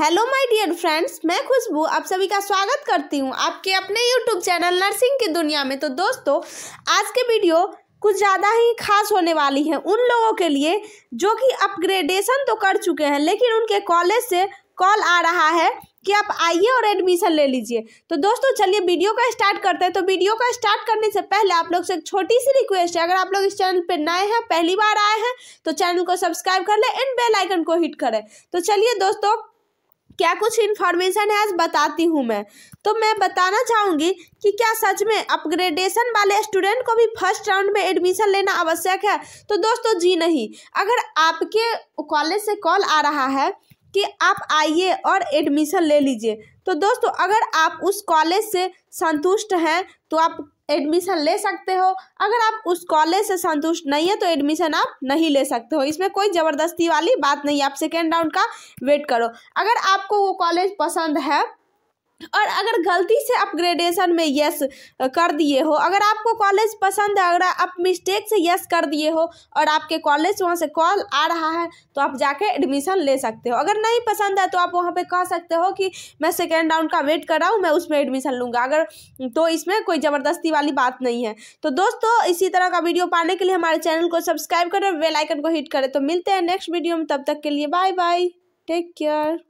hello my dear friends मैं खुशबू आप सभी का स्वागत करती हूँ आपके अपने यूट्यूब चैनल नर्सिंग की दुनिया में तो दोस्तों आज के वीडियो कुछ ज़्यादा ही खास होने वाली है उन लोगों के लिए जो कि अपग्रेडेशन तो कर चुके हैं लेकिन उनके कॉलेज से कॉल आ रहा है कि आप आइए और एडमिशन ले लीजिए तो दोस्तों चलिए वीडियो का स्टार्ट करते हैं तो वीडियो का स्टार्ट करने से पहले आप लोग से एक छोटी सी रिक्वेस्ट है अगर आप लोग इस चैनल पर नए हैं पहली बार आए हैं तो चैनल को सब्सक्राइब कर लें एंड बेल आइकन को हिट करें तो चलिए दोस्तों क्या कुछ इन्फॉर्मेशन है आज बताती हूँ मैं तो मैं बताना चाहूँगी कि क्या सच में अपग्रेडेशन वाले स्टूडेंट को भी फर्स्ट राउंड में एडमिशन लेना आवश्यक है तो दोस्तों जी नहीं अगर आपके कॉलेज से कॉल आ रहा है कि आप आइए और एडमिशन ले लीजिए तो दोस्तों अगर आप उस कॉलेज से संतुष्ट हैं तो आप एडमिशन ले सकते हो अगर आप उस कॉलेज से संतुष्ट नहीं है तो एडमिशन आप नहीं ले सकते हो इसमें कोई ज़बरदस्ती वाली बात नहीं है आप सेकेंड राउंड का वेट करो अगर आपको वो कॉलेज पसंद है अगर गलती से अपग्रेडेशन में यस कर दिए हो अगर आपको कॉलेज पसंद है अगर आप मिस्टेक से यस कर दिए हो और आपके कॉलेज वहाँ से कॉल आ रहा है तो आप जाके एडमिशन ले सकते हो अगर नहीं पसंद है तो आप वहाँ पे कह सकते हो कि मैं सेकेंड राउंड का वेट कर रहा हूँ मैं उसमें एडमिशन लूँगा अगर तो इसमें कोई ज़बरदस्ती वाली बात नहीं है तो दोस्तों इसी तरह का वीडियो पाने के लिए हमारे चैनल को सब्सक्राइब करें बेलाइकन को हिट करें तो मिलते हैं नेक्स्ट वीडियो में तब तक के लिए बाय बाय टेक केयर